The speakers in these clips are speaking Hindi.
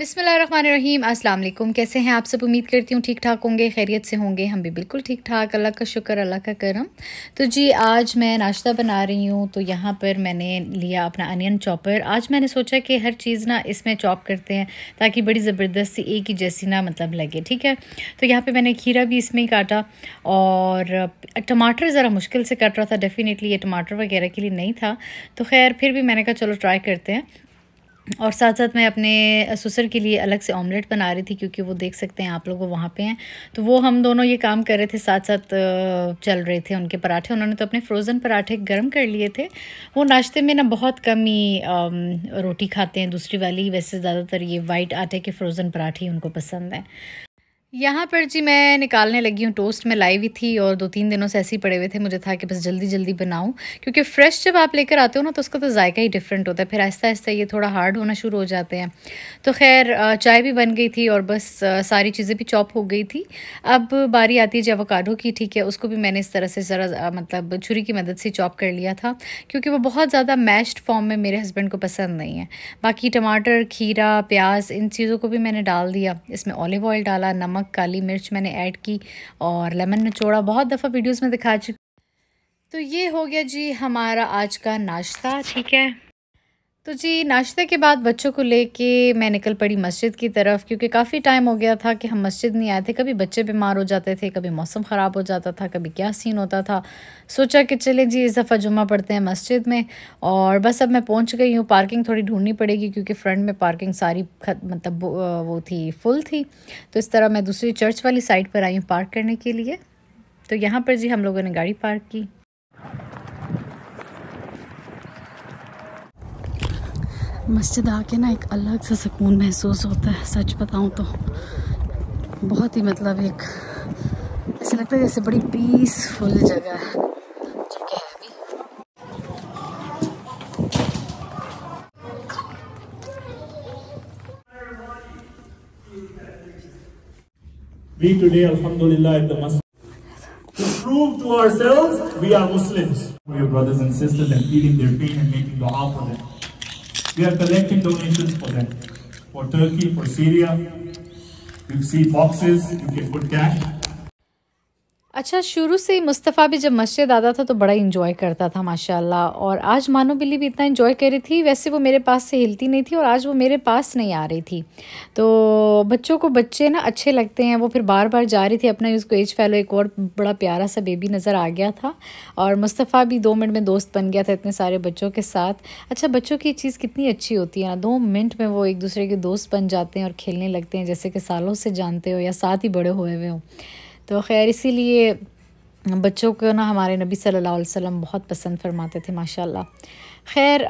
बिसमीम अस्सलाम वालेकुम कैसे हैं आप सब उम्मीद करती हूँ ठीक ठाक होंगे खैरियत से होंगे हम भी बिल्कुल ठीक ठाक अल्लाह का शुक्र अल्लाह का करम तो जी आज मैं नाश्ता बना रही हूँ तो यहाँ पर मैंने लिया अपना अनियन चॉपर आज मैंने सोचा कि हर चीज़ ना इसमें चॉप करते हैं ताकि बड़ी ज़बरदस्ती एक ही जैसी ना मतलब लगे ठीक है तो यहाँ पर मैंने खीरा भी इसमें ही काटा और टमाटर ज़रा मुश्किल से कट रहा था डेफ़िनेटली ये टमाटर वगैरह के लिए नहीं था तो खैर फिर भी मैंने कहा चलो ट्राई करते हैं और साथ साथ मैं अपने ससुर के लिए अलग से ऑमलेट बना रही थी क्योंकि वो देख सकते हैं आप लोग वहाँ पे हैं तो वो हम दोनों ये काम कर रहे थे साथ साथ चल रहे थे उनके पराठे उन्होंने तो अपने फ्रोज़न पराठे गर्म कर लिए थे वो नाश्ते में ना बहुत कम ही रोटी खाते हैं दूसरी वाली वैसे ज़्यादातर ये वाइट आटे के फ्रोज़न पराठे उनको पसंद हैं यहाँ पर जी मैं निकालने लगी हूँ टोस्ट में लाई हुई थी और दो तीन दिनों से ऐसे ही पड़े हुए थे मुझे था कि बस जल्दी जल्दी बनाऊँ क्योंकि फ्रेश जब आप लेकर आते हो ना तो उसका तो जायका ही डिफरेंट होता है फिर आहिस्ता आहिस्ता ये थोड़ा हार्ड होना शुरू हो जाते हैं तो खैर चाय भी बन गई थी और बस सारी चीज़ें भी चॉप हो गई थी अब बारी आती है जवाकाडो की ठीक है उसको भी मैंने इस तरह से ज़रा मतलब छुरी की मदद से चॉप कर लिया था क्योंकि वो बहुत ज़्यादा मैश्ड फॉर्म में मेरे हस्बैंड को पसंद नहीं है बाकी टमाटर खीरा प्याज इन चीज़ों को भी मैंने डाल दिया इसमें ऑलिव ऑयल डाला नमक नमक काली मिर्च मैंने ऐड की और लेमन निचोड़ा बहुत दफ़ा वीडियोस में दिखा चुकी तो ये हो गया जी हमारा आज का नाश्ता ठीक है तो जी नाश्ते के बाद बच्चों को लेके मैं निकल पड़ी मस्जिद की तरफ क्योंकि काफ़ी टाइम हो गया था कि हम मस्जिद नहीं आए थे कभी बच्चे बीमार हो जाते थे कभी मौसम ख़राब हो जाता था कभी क्या सीन होता था सोचा कि चले जी इस दफ़ा जुम्मा पढ़ते हैं मस्जिद में और बस अब मैं पहुंच गई हूँ पार्किंग थोड़ी ढूंढनी पड़ेगी क्योंकि फ्रंट में पार्किंग सारी खत मतलब वो थी फुल थी तो इस तरह मैं दूसरी चर्च वाली साइड पर आई हूँ पार्क करने के लिए तो यहाँ पर जी हम लोगों ने गाड़ी पार्क की मस्जिद आके ना एक अलग सा सुकून महसूस होता है सच बताऊँ तो बहुत ही मतलब एक ऐसा लगता है जैसे बड़ी पीसफुल जगह है We today, Alhamdulillah, in the mosque, to prove to ourselves we are Muslims. We are brothers and sisters and feeling their pain and making dua for them. We are collecting donations for them, for Turkey, for Syria. You see boxes, you can put cash. अच्छा शुरू से ही मुस्तफ़ा भी जब मस्जिद आता था तो बड़ा इन्जॉय करता था माशाल्लाह और आज मानो बिल्ली भी इतना इन्जॉय कर रही थी वैसे वो मेरे पास से हिलती नहीं थी और आज वो मेरे पास नहीं आ रही थी तो बच्चों को बच्चे ना अच्छे लगते हैं वो फिर बार बार जा रही थी अपना उसको एज फैलो एक और बड़ा प्यारा सा बेबी नज़र आ गया था और मुस्तफ़ा भी दो मिनट में दोस्त बन गया था इतने सारे बच्चों के साथ अच्छा बच्चों की चीज़ कितनी अच्छी होती है ना दो मिनट में वो एक दूसरे के दोस्त बन जाते हैं और खेलने लगते हैं जैसे कि सालों से जानते हो या साथ ही बड़े हुए हुए हों तो खैर इसीलिए बच्चों को ना हमारे नबी सल्लल्लाहु अलैहि वसल्लम बहुत पसंद फरमाते थे माशाल्लाह खैर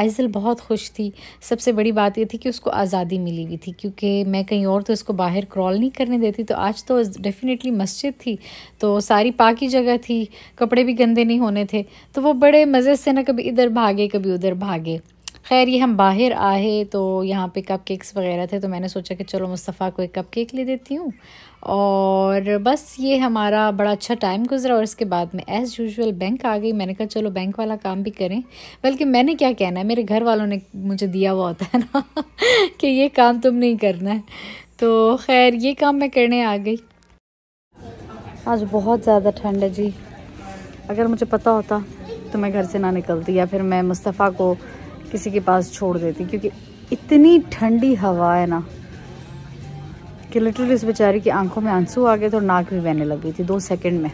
आइजल बहुत खुश थी सबसे बड़ी बात ये थी कि उसको आज़ादी मिली हुई थी क्योंकि मैं कहीं और तो इसको बाहर क्रॉल नहीं करने देती तो आज तो डेफ़िनेटली मस्जिद थी तो सारी पाकी जगह थी कपड़े भी गंदे नहीं होने थे तो वो बड़े मज़े से ना कभी इधर भागे कभी उधर भागे खैर ये हम बाहर आए तो यहाँ पे कप केक्स वगैरह थे तो मैंने सोचा कि चलो मुस्तफ़ा को एक कप केक ले देती हूँ और बस ये हमारा बड़ा अच्छा टाइम गुजरा और इसके बाद में एज़ यूजल बैंक आ गई मैंने कहा चलो बैंक वाला काम भी करें बल्कि मैंने क्या कहना है मेरे घर वालों ने मुझे दिया हुआ होता है ना कि ये काम तुम नहीं करना है तो खैर ये काम मैं करने आ गई आज बहुत ज़्यादा ठंड है जी अगर मुझे पता होता तो मैं घर से ना निकलती या फिर मैं मुस्तफ़ा को किसी के पास छोड़ देती क्योंकि इतनी ठंडी हवा है ना कि लिटरली इस बेचारी की आंखों में आंसू आ गए थे और नाक भी बहने लगी थी दो सेकंड में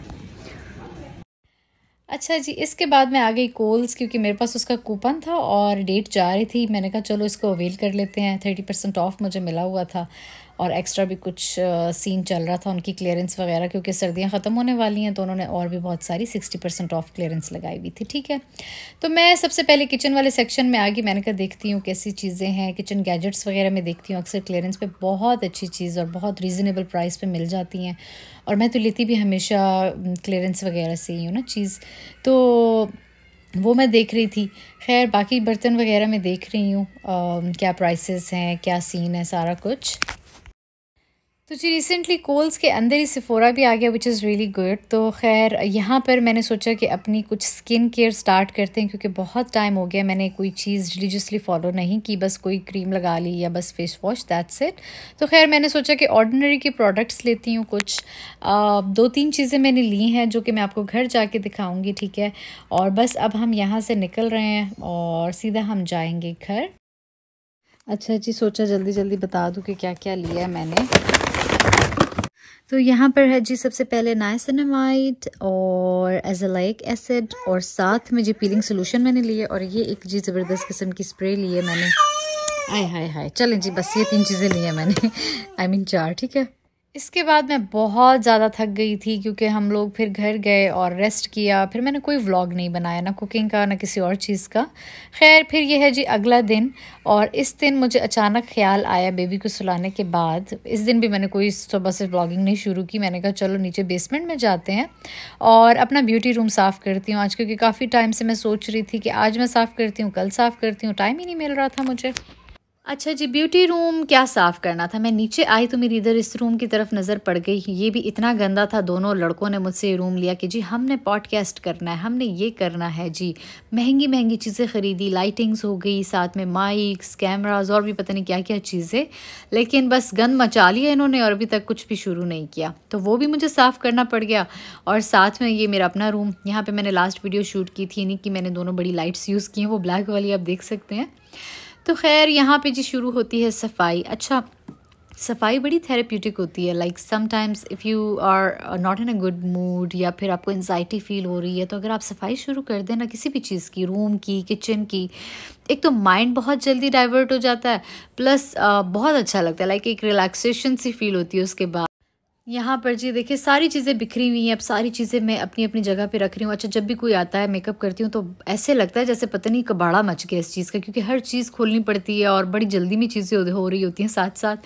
अच्छा जी इसके बाद मैं आ गई कोल्स क्योंकि मेरे पास उसका कूपन था और डेट जा रही थी मैंने कहा चलो इसको अवेल कर लेते हैं थर्टी परसेंट ऑफ मुझे मिला हुआ था और एक्स्ट्रा भी कुछ सीन uh, चल रहा था उनकी क्लियरेंस वगैरह क्योंकि सर्दियाँ ख़त्म होने वाली हैं तो उन्होंने और भी बहुत सारी सिक्सटी परसेंट ऑफ क्लियरेंस लगाई हुई थी ठीक है तो मैं सबसे पहले किचन वाले सेक्शन में आ गई मैंने कहा देखती हूँ कैसी चीज़ें हैं किचन गैजेट्स वगैरह में देखती हूँ अक्सर क्लियरेंस पर बहुत अच्छी चीज़ और बहुत रीज़नेबल प्राइस पर मिल जाती हैं और मैं तो लेती भी हमेशा क्लियरेंस वगैरह से ही हूँ ना चीज़ तो वो मैं देख रही थी खैर बाकी बर्तन वगैरह मैं देख रही हूँ क्या प्राइसेस हैं क्या सीन है सारा कुछ तो जी रिसेंटली कोल्स के अंदर ही सिफोरा भी आ गया विच इज़ रियली गुड तो खैर यहाँ पर मैंने सोचा कि अपनी कुछ स्किन केयर स्टार्ट करते हैं क्योंकि बहुत टाइम हो गया मैंने कोई चीज़ रिलीजसली फॉलो नहीं की बस कोई क्रीम लगा ली या बस फेस वॉश दैट्स इट तो खैर मैंने सोचा कि ऑर्डनरी के प्रोडक्ट्स लेती हूँ कुछ आ, दो तीन चीज़ें मैंने ली हैं जो कि मैं आपको घर जा दिखाऊँगी ठीक है और बस अब हम यहाँ से निकल रहे हैं और सीधा हम जाएँगे घर अच्छा जी सोचा जल्दी जल्दी बता दूँ कि क्या क्या लिया है मैंने तो यहाँ पर है जी सबसे पहले नाइसनमाइट और एजलाइक एसिड और साथ में जी पीलिंग सोलूशन मैंने लिए और ये एक जी ज़बरदस्त किस्म की स्प्रे ली है मैंने आय हाय हाय चलें जी बस ये तीन चीज़ें ली हैं मैंने आई I मीन mean चार ठीक है इसके बाद मैं बहुत ज़्यादा थक गई थी क्योंकि हम लोग फिर घर गए और रेस्ट किया फिर मैंने कोई व्लॉग नहीं बनाया ना कुकिंग का ना किसी और चीज़ का खैर फिर यह है जी अगला दिन और इस दिन मुझे अचानक ख्याल आया बेबी को सुलाने के बाद इस दिन भी मैंने कोई सुबह से व्लॉगिंग नहीं शुरू की मैंने कहा चलो नीचे बेसमेंट में जाते हैं और अपना ब्यूटी रूम साफ़ करती हूँ आज क्योंकि काफ़ी टाइम से मैं सोच रही थी कि आज मैं साफ़ करती हूँ कल साफ़ करती हूँ टाइम ही नहीं मिल रहा था मुझे अच्छा जी ब्यूटी रूम क्या साफ़ करना था मैं नीचे आई तो मेरी इधर इस रूम की तरफ नज़र पड़ गई ये भी इतना गंदा था दोनों लड़कों ने मुझसे रूम लिया कि जी हमने पॉडकास्ट करना है हमने ये करना है जी महंगी महंगी चीज़ें ख़रीदी लाइटिंग्स हो गई साथ में माइक्स कैमराज और भी पता नहीं क्या क्या चीज़ें लेकिन बस गंद मचा लिया इन्होंने और अभी तक कुछ भी शुरू नहीं किया तो वो भी मुझे साफ़ करना पड़ गया और साथ में ये मेरा अपना रूम यहाँ पर मैंने लास्ट वीडियो शूट की थी यानी कि मैंने दोनों बड़ी लाइट्स यूज़ की हैं वो ब्लैक वाली आप देख सकते हैं तो खैर यहाँ पे जी शुरू होती है सफाई अच्छा सफाई बड़ी थेरेप्यूटिक होती है like sometimes if you are not in a good mood या फिर आपको एनजाइटी फील हो रही है तो अगर आप सफाई शुरू कर देना किसी भी चीज़ की रूम की किचन की एक तो माइंड बहुत जल्दी डाइवर्ट हो जाता है प्लस बहुत अच्छा लगता है लाइक एक रिलैक्सेशन सी फील होती है उसके बाद यहाँ पर जी देखिए सारी चीज़ें बिखरी हुई हैं अब सारी चीज़ें मैं अपनी अपनी जगह पे रख रही हूँ अच्छा जब भी कोई आता है मेकअप करती हूँ तो ऐसे लगता है जैसे पता नहीं कबाड़ा मच गया इस चीज़ का क्योंकि हर चीज़ खोलनी पड़ती है और बड़ी जल्दी में चीज़ें हो रही होती हैं साथ साथ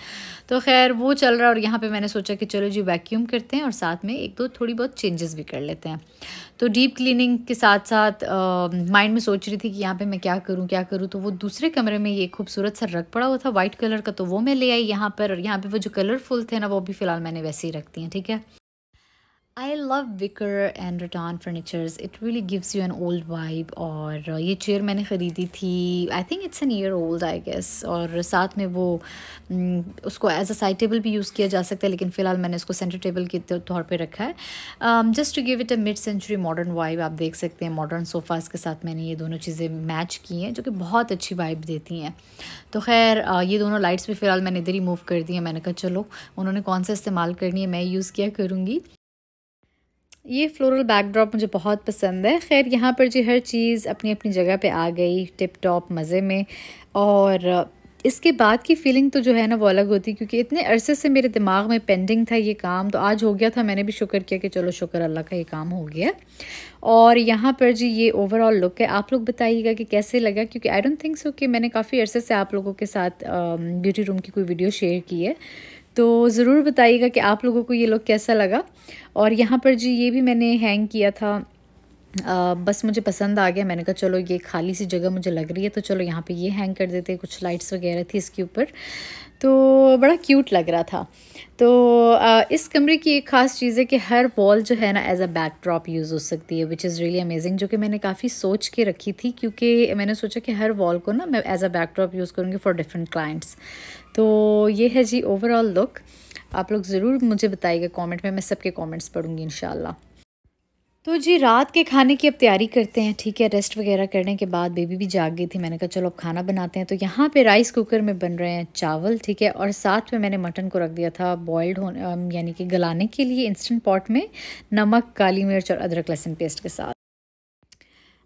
तो खैर वो चल रहा है और यहाँ पर मैंने सोचा कि चलो जी वैक्यूम करते हैं और साथ में एक दो थोड़ी बहुत चेंजेस भी कर लेते हैं तो डीप क्लीनिंग के साथ साथ माइंड में सोच रही थी कि यहाँ पर मैं क्या करूँ क्या करूँ तो वो दूसरे कमरे में ये खूबसूरत सा रख पड़ा हुआ था वाइट कलर का तो वो मैं ले आई यहाँ पर और यहाँ पर वो जो कलरफुल थे ना वो भी फ़िलहाल मैंने वैसे ही रखती हैं ठीक है I love wicker and Rattan furnitures it really gives you an old vibe और uh, ये चेयर मैंने ख़रीदी थी I think it's an year old I guess और साथ में वो mm, उसको एज अ साइड टेबल भी यूज़ किया जा सकता है लेकिन फ़िलहाल मैंने उसको सेंटर टेबल के तौर पर रखा है just to give it a mid century modern vibe आप देख सकते हैं मॉडर्न सोफ़ाज़ के साथ मैंने ये दोनों चीज़ें मैच की हैं जो कि बहुत अच्छी वाइब देती हैं तो खैर uh, ये दोनों लाइट्स भी फ़िलहाल मैंने इधर ही मूव कर दी हैं मैंने कहा चलो उन्होंने कौन सा इस्तेमाल करनी है मैं यूज़ किया करूँगी ये फ्लोरल बैकड्रॉप मुझे बहुत पसंद है खैर यहाँ पर जी हर चीज़ अपनी अपनी जगह पे आ गई टिप टॉप मज़े में और इसके बाद की फीलिंग तो जो है ना वो अलग होती क्योंकि इतने अरसे से मेरे दिमाग में पेंडिंग था ये काम तो आज हो गया था मैंने भी शुक्र किया कि चलो शुक्र अल्लाह का ये काम हो गया और यहाँ पर जी ये ओवरऑल लुक है आप लोग बताइएगा कि कैसे लगा क्योंकि आई डोंट थिंक सो कि मैंने काफ़ी अरसे से आप लोगों के साथ ब्यूटी रूम की कोई वीडियो शेयर की है तो ज़रूर बताइएगा कि आप लोगों को ये लुक कैसा लगा और यहाँ पर जी ये भी मैंने हैंग किया था आ, बस मुझे पसंद आ गया मैंने कहा चलो ये खाली सी जगह मुझे लग रही है तो चलो यहाँ पे ये हैंग कर देते कुछ लाइट्स वगैरह थी इसके ऊपर तो बड़ा क्यूट लग रहा था तो आ, इस कमरे की एक ख़ास चीज़ है कि हर वॉल जो है ना एज अ बैकड्रॉप यूज़ हो सकती है विच इज़ रियली अमेजिंग जो कि मैंने काफ़ी सोच के रखी थी क्योंकि मैंने सोचा कि हर वॉल को ना मैं एज अ बैकड्रॉप यूज़ करूँगी फॉर डिफरेंट क्लाइंट्स तो ये है जी ओवरऑल लुक आप लोग ज़रूर मुझे बताइएगा कमेंट में मैं सबके कमेंट्स पढ़ूंगी इन तो जी रात के खाने की अब तैयारी करते हैं ठीक है रेस्ट वगैरह करने के बाद बेबी भी जाग गई थी मैंने कहा चलो अब खाना बनाते हैं तो यहाँ पे राइस कुकर में बन रहे हैं चावल ठीक है और साथ में मैंने मटन को रख दिया था बॉयल्ड होने यानी कि गलाने के लिए इंस्टेंट पॉट में नमक काली मिर्च और अदरक लहसुन पेस्ट के साथ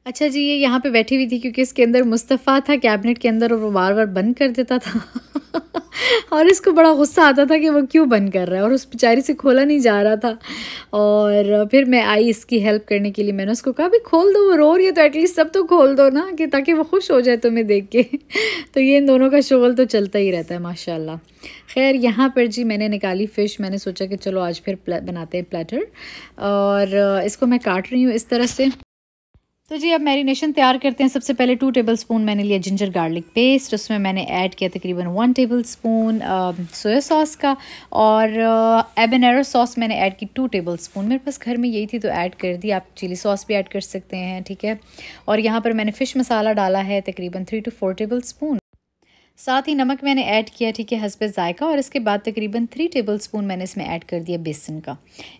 अच्छा जी ये यहाँ पे बैठी हुई थी क्योंकि इसके अंदर मुस्तफ़ा था कैबिनेट के अंदर और वो बार बार बंद कर देता था और इसको बड़ा गुस्सा आता था कि वो क्यों बंद कर रहा है और उस बेचारी से खोला नहीं जा रहा था और फिर मैं आई इसकी हेल्प करने के लिए मैंने उसको कहा भाई खोल दो वो रो रही है तो एटलीस्ट सब तो खोल दो ना कि ताकि वो खुश हो जाए तुम्हें देख के तो ये इन दोनों का शोल तो चलता ही रहता है माशा खैर यहाँ पर जी मैंने निकाली फ़िश मैंने सोचा कि चलो आज फिर बनाते हैं प्लेटर और इसको मैं काट रही हूँ इस तरह से तो जी अब मैरिनेशन तैयार करते हैं सबसे पहले टू टेबल स्पून मैंने लिया जिंजर गार्लिक पेस्ट उसमें मैंने ऐड किया तकरीबन one tablespoon soya sauce का और एबेनारो सॉस मैंने ऐड की टू टेबल स्पून मेरे पास घर में यही थी तो ऐड कर दी आप चिली सॉस भी ऐड कर सकते हैं ठीक है और यहाँ पर मैंने फ़िश मसाला डाला है तकरीबन three to four tablespoon साथ ही नमक मैंने ऐड किया ठीक है हंसपे जायका और इसके बाद तकरीबन थ्री टेबल स्पून मैंने इसमें ऐड कर दिया बेसन का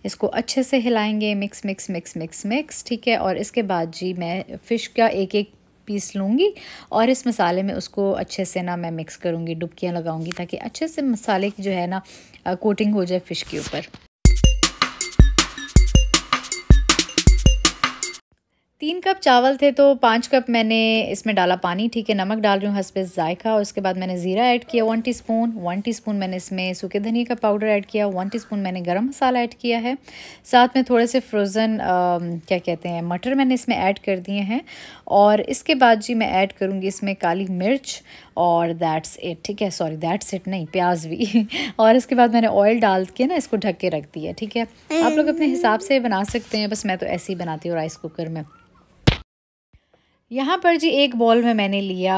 इसको अच्छे से हिलाएंगे mix mix mix mix mix ठीक है और इसके बाद जी मैं फ़िश का एक एक पीस लूँगी और इस मसाले में उसको अच्छे से ना मैं मिक्स करूँगी डुबकियाँ लगाऊँगी ताकि अच्छे से मसाले की जो है ना कोटिंग हो जाए फ़िश के ऊपर तीन कप चावल थे तो पाँच कप मैंने इसमें डाला पानी ठीक है नमक डाल रही हूँ हंसपे ज़ायका और उसके बाद मैंने ज़ीरा ऐड किया वन टीस्पून वन टीस्पून मैंने इसमें सूखे धनिया का पाउडर ऐड किया वन टीस्पून मैंने गरम मसाला ऐड किया है साथ में थोड़े से फ्रोज़न क्या कहते हैं मटर मैंने इसमें ऐड कर दिए हैं और इसके बाद जी मैं ऐड करूँगी इसमें काली मिर्च और दैट्स इट ठीक है सॉरी दैट्स इट नहीं प्याज भी और इसके बाद मैंने ऑयल डाल के ना इसको ढक के रख दिया ठीक है आप लोग अपने हिसाब से बना सकते हैं बस मैं तो ऐसे ही बनाती हूँ राइस कुकर में यहाँ पर जी एक बॉल में मैंने लिया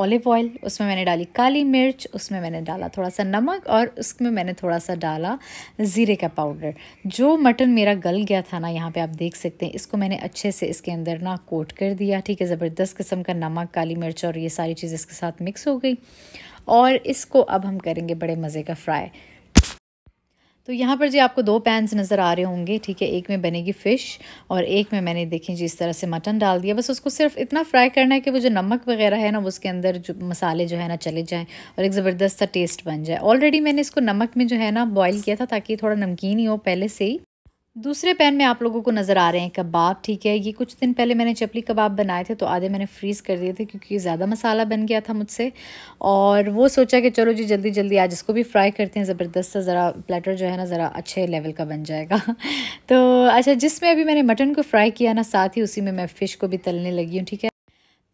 ऑलिव ऑयल उसमें मैंने डाली काली मिर्च उसमें मैंने डाला थोड़ा सा नमक और उसमें मैंने थोड़ा सा डाला ज़ीरे का पाउडर जो मटन मेरा गल गया था ना यहाँ पे आप देख सकते हैं इसको मैंने अच्छे से इसके अंदर ना कोट कर दिया ठीक है ज़बरदस्त किस्म का नमक काली मिर्च और ये सारी चीज़ इसके साथ मिक्स हो गई और इसको अब हम करेंगे बड़े मज़े का फ्राई तो यहाँ पर जी आपको दो पैंस नज़र आ रहे होंगे ठीक है एक में बनेगी फ़िश और एक में मैंने देखें जी इस तरह से मटन डाल दिया बस उसको सिर्फ इतना फ्राई करना है कि वो जो नमक वगैरह है ना उसके अंदर जो मसाले जो है ना चले जाएँ और एक ज़बरदस्त सा टेस्ट बन जाए ऑलरेडी मैंने इसको नमक में जो है ना बॉयल किया था ताकि थोड़ा नमकीन ही हो पहले से ही दूसरे पैन में आप लोगों को नज़र आ रहे हैं कबाब ठीक है ये कुछ दिन पहले मैंने चपली कबाब बनाए थे तो आधे मैंने फ्रीज़ कर दिए थे क्योंकि ज़्यादा मसाला बन गया था मुझसे और वो सोचा कि चलो जी जल्दी जल्दी आज इसको भी फ्राई करते हैं ज़बरदस्त सा ज़रा प्लेटर जो है ना ज़रा अच्छे लेवल का बन जाएगा तो अच्छा जिसमें अभी मैंने मटन को फ्राई किया ना साथ ही उसी में मैं फ़िश को भी तलने लगी हूँ ठीक है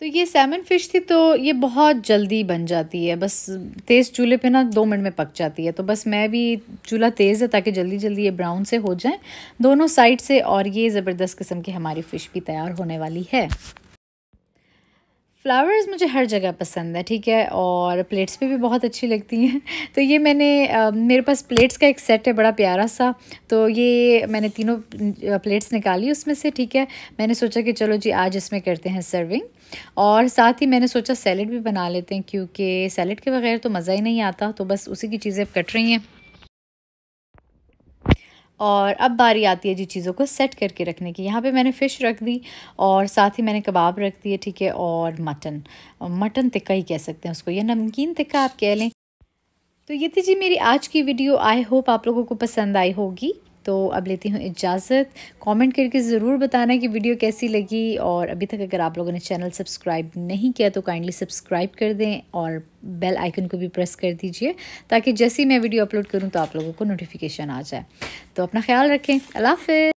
तो ये सैमन फ़िश थी तो ये बहुत जल्दी बन जाती है बस तेज़ चूल्हे पे ना दो मिनट में पक जाती है तो बस मैं भी चूल्हा तेज़ है ताकि जल्दी जल्दी ये ब्राउन से हो जाए दोनों साइड से और ये ज़बरदस्त किस्म की हमारी फ़िश भी तैयार होने वाली है फ़्लावर्स मुझे हर जगह पसंद है ठीक है और प्लेट्स पे भी बहुत अच्छी लगती हैं तो ये मैंने मेरे पास प्लेट्स का एक सेट है बड़ा प्यारा सा तो ये मैंने तीनों प्लेट्स निकाली उसमें से ठीक है मैंने सोचा कि चलो जी आज इसमें करते हैं सर्विंग और साथ ही मैंने सोचा सैलड भी बना लेते हैं क्योंकि सैलड के बगैर तो मज़ा ही नहीं आता तो बस उसी की चीज़ें कट रही हैं और अब बारी आती है जी चीज़ों को सेट करके रखने की यहाँ पे मैंने फ़िश रख दी और साथ ही मैंने कबाब रख दिए ठीक है और मटन मटन तिक्का ही कह सकते हैं उसको या नमकीन तिक्का आप कह लें तो ये थी जी मेरी आज की वीडियो आई होप आप लोगों को पसंद आई होगी तो अब लेती हूँ इजाज़त कमेंट करके ज़रूर बताना कि वीडियो कैसी लगी और अभी तक अगर आप लोगों ने चैनल सब्सक्राइब नहीं किया तो काइंडली सब्सक्राइब कर दें और बेल आइकन को भी प्रेस कर दीजिए ताकि जैसे ही मैं वीडियो अपलोड करूँ तो आप लोगों को नोटिफिकेशन आ जाए तो अपना ख्याल रखें अल्लाह